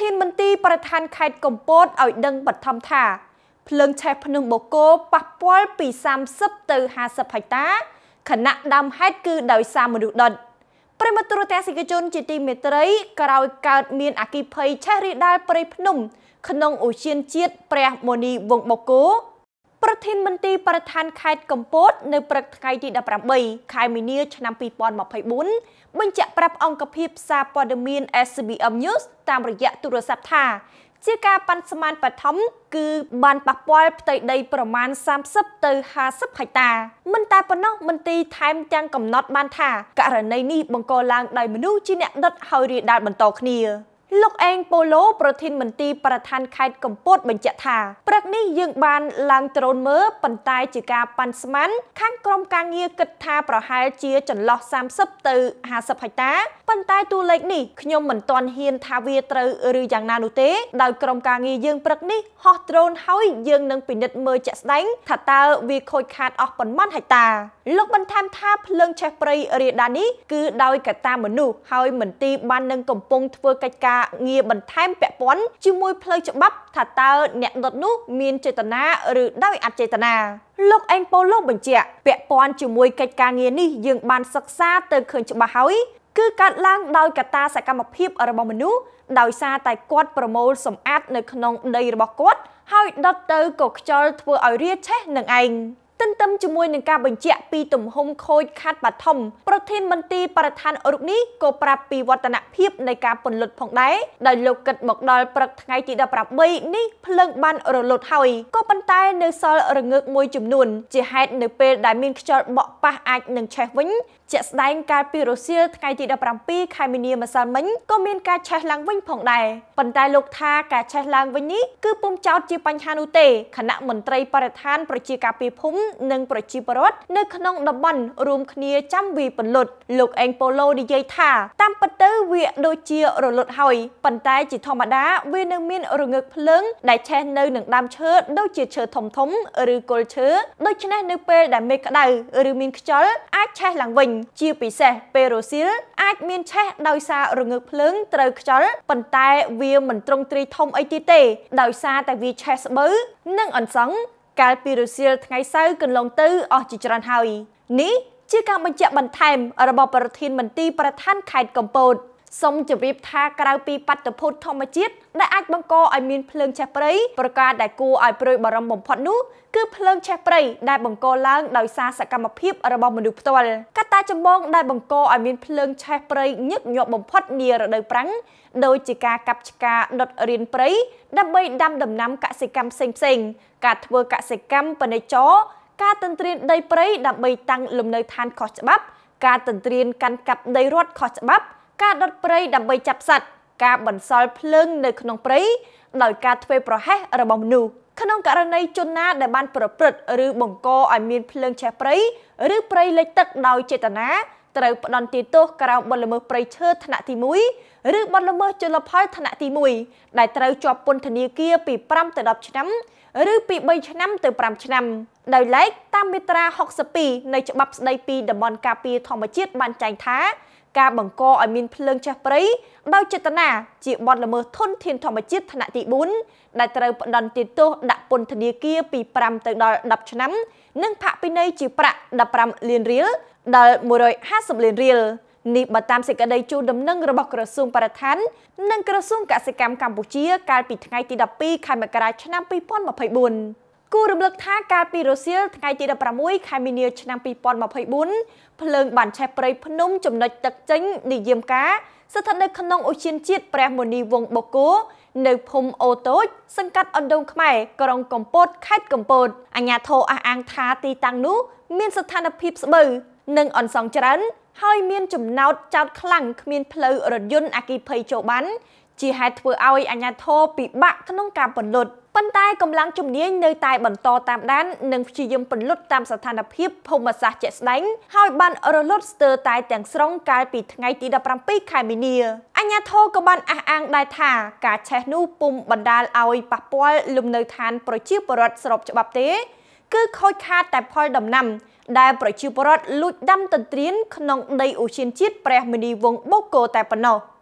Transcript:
ធានមន្ទីរបរិស្ថានខេត្តកំពតឲ្យដឹងបឋមថាភ្លើងឆេះភ្នំបូកគោប៉ះពាល់ពី30ទៅ50ហិកតាខណៈដើមហេតុគឺដោយសារមនុស្សដុតប្រិមត្តទូរទស្សនិកជនជាទីមេត្រីក្រោយកើតមានអគិភ័យឆេះរាលដាលព្រៃភ្នំក្នុងឧទ្យានជាតិព្រះមុនីវងបូកគោប្រធានមន្ត្រីបរិស្ថានខេត្តកំពតនៅព្រឹកថ្ងៃទី18ខែមីនាឆ្នាំ2024បញ្ជាក់ប្រាប់អង្គភាព សារព័ត៌មាន SBM News តាមរយៈទូរស័ព្ទថាជាការប៉ាន់ស្មានបឋមគឺបានប៉ះពាល់ផ្ទៃដី ប្រមាណ30ទៅ50ហិកតាមិនតែប៉ុណ្ណោះមន្ទីរថែមទាំងកំណត់បានថាករណីនេះបង្កឡើងដោយមនុស្សជាអ្នកដុតហើយរាលដាលបន្តគ្នាលោកអេងប៉ូឡូប្រធានមន្ទីរបរដ្ឋានខេត្តកំពតបញ្ជាក់ថាព្រឹកនេះយើងបានឡើងដ្រូនមើលប៉ុន្តែជាការប៉ាន់ស្មានខាងក្រុមការងារគិតថាប្រហែលជាចន្លោះ30ទៅ50ហិកតាប៉ុន្តែតួលេខនេះខ្ញុំមិនទាន់ហ៊ានថាវាត្រូវឬយ៉ាងណានោះទេដោយក្រុមការងារយើងព្រឹកនេះហោះដ្រូនហើយយើងនឹងពិនិត្យមើលជាក់ស្ដែងថាតើវាខូចខាតអស់ប៉ុន្មានហិកតាលោកបន្ថែមថាភ្លើងឆេះព្រៃរាដានេះគឺដោយកត្តាមនុស្សហើយមន្ទីរបាននឹងកំពុងធ្វើកិច្ចការងារបន្ថែមពាក់ព័ន្ធជាមួយផ្លូវច្បាប់ថាតើអ្នកដុតនោះ មានចេតនាឬ ដោយ អចេតនាលោកអេងប៉ូឡូបញ្ជាក់ពាក់ព័ន្ធជាមួយកិច្ចការងារនេះយើងបានសិក្សាទៅឃើញច្បាស់ហើយគឺកើតឡើងដោយកត្តាសកម្មភាពរបស់មនុស្សដោយសារតែគាត់ប្រមូលសម្អាត នៅក្នុងដីរបស់គាត់ហើយដុតទៅក៏ខ្ជិលធ្វើឲ្យរាឆេះនឹងឯងន្ទឹមជាមួយនឹងការបញ្ជាក់ពីទំហំខូចខាតបឋមប្រធានមន្ត្រីបរិស្ថានរូបនេះក៏ប្រាប់ពីវឌ្ឍនភាពនៃការពន្លត់ផងដែរដោយលោកគិតមកដល់ព្រឹកថ្ងៃទី18នេះភ្លើងបានរលត់ហើយក៏ប៉ុន្តែនៅសល់រងើកមួយចំនួនជាហេតុនៅពេលដែលមានខ្យល់បក់ប៉ះអាចនឹងឆេះវិញជាក់ស្ដែងកាលពីរសៀលថ្ងៃទី17ខែមីនាម្សិលមិញក៏មានការឆេះឡើងវិញផងដែរប៉ុន្តែលោកថាការឆេះឡើងវិញនេះគឺពុំចោតជាបញ្ហានោះទេគណៈមន្ត្រីបរិស្ថានប្រជាការពារភូមិនិងប្រជាពលរដ្ឋនៅក្នុងតំបន់រួមគ្នាចាំវីពន្លត់លោកអេងប៉ូឡូនិយាយថា តាមពិតទៅវាដូចជារលត់ហើយប៉ុន្តែជាធម្មតាវានៅមានរងើកភ្លើង ដែល ឆេះនៅនឹងដើមឈើដូចជាឈើធំធំឬគល់ឈើដូច្នេះនៅពេលដែលមេឃក្តៅឬមានខ្យល់អាចឆេះ ឡើងវិញជាពិសេសពេលរសៀលអាចមាន ឆេះដោយសាររងើកភ្លើងត្រូវខ្យល់ប៉ុន្តែវាមិនត្រង់ទ្រីធំអីទៀតទេ ដោយសារតែវាឆេះស្បូវនិងអន្សង់កាលពីរសៀលថ្ងៃសៅរ៍កន្លងទៅអស់ជាច្រើនហើយ នេះជាការបញ្ជាក់បន្ថែមរបស់ប្រធានមន្ទីរប្រធានខេត្តកំពត។សូមជម្រាបថាក្រៅពីបាតុភូតធម្មជាតិដែលអាចបង្កឲ្យមានភ្លើងឆេះព្រៃប្រការដែលគួរឲ្យព្រួយបារម្ភបំផុតនោះគឺភ្លើងឆេះព្រៃដែលបង្កឡើងដោយសារសកម្មភាពរបស់មនុស្សផ្ទាល់កត្តាចម្បងដែលបង្កឲ្យមានភ្លើងឆេះព្រៃញឹកញាប់បំផុតនារដូវប្រាំងដោយជាការកាប់ឆ្ការដុតរៀនព្រៃដើម្បីដាំដំណាំកសិកម្មផ្សេងៗការធ្វើកសិកម្មពាណិជ្ជកម្មការទន្ទ្រានដីព្រៃដើម្បីតាំងលំនៅឋានខុសច្បាប់ ការទន្ទ្រានកាន់កាប់ដីរដ្ឋខុសច្បាប់ការដុតព្រៃដើម្បីចាប់សត្វការបន្សល់ភ្លើងនៅក្នុងព្រៃដោយការធ្វើប្រហែសរបស់មនុស្សក្នុងករណីជនណាដែលបានប្រព្រឹត្តឬបង្កឲ្យមានភ្លើងឆេះព្រៃឬព្រៃលិចទឹកដោយចេតនាត្រូវផ្ដន្ទាទោសក្រៅបទល្មើសព្រៃឈើថ្នាក់ទី1ឬបទល្មើសជលផលថ្នាក់ទី1ដែលត្រូវជាប់ពន្ធនាគារពី5ទៅ10ឆ្នាំឬពី3ឆ្នាំទៅ5ឆ្នាំដោយឡែកតាមមាត្រា62នៃច្បាប់ស្ដីពីតំបន់ការពារធម្មជាតិបានចែងថាការបង្កឲ្យមានភ្លើងចាស់ព្រៃដោយចេតនាជាបទល្មើសធនធានធម្មជាតិថ្នាក់ទី4ដែលត្រូវផ្តន្ទាទោសដាក់ពន្ធនាគារពី5ទៅដល់10ឆ្នាំ និងផាកពិន័យជាប្រាក់15លានរៀលដល់150លានរៀលនេះបើតាមសេចក្តីជូនដំណឹងរបស់ក្រសួងបរិស្ថាននិងក្រសួងកសិកម្មកម្ពុជា កាលពីថ្ងៃទី12ខែមករាឆ្នាំ2024គួររំលឹកថាកាលពីរុស្ស៊ីថ្ងៃទី16ខែមីនាឆ្នាំ2024ភ្លើងបានឆេះព្រៃភ្នំចំណុចទឹកចេញនិយមការស្ថិតនៅក្នុងអូសៀនជាតិព្រះមុនីវងបូកូនៅភូមិអូតូច សង្កាត់អណ្ដូងខ្មែរក្រុងកំពតខេត្តកំពតអាជ្ញាធរអះអាងថាទីតាំងនោះ មានស្ថានភាពស្បូវនិងអន្សងច្រើនហើយមានចំណោតចោតខ្លាំងគ្មានផ្លូវរថយន្តអគ្គិភ័យចូលបានជាហេតុធ្វើឲ្យអាញាធរពិបាកក្នុងការពន្លត់ប៉ុន្តែកម្លាំងជំនាញនៅតែបន្តតាមដាននិងព្យាយាមពន្លត់តាមស្ថានភាពភូមិសាស្ត្រជាក់ស្ដែងហើយបានរលត់ស្ទើរតែទាំងស្រុងកាលពីថ្ងៃទី17ខែមីនាអញ្ញាធរក៏បានអះអាងដែរថាការឆេះនោះពុំបណ្ដាលឲ្យប៉ះពាល់លំនៅឋានប្រជាពលរដ្ឋស្របច្បាប់ទេ គឺខូចខាតតែផលដំណាំដែលប្រជាពលរដ្ឋលួចដាំទន្ទ្រានក្នុងដីឧឈានជាតិព្រះមុនីវងបូកគោតែប៉ុណ្ណោះ។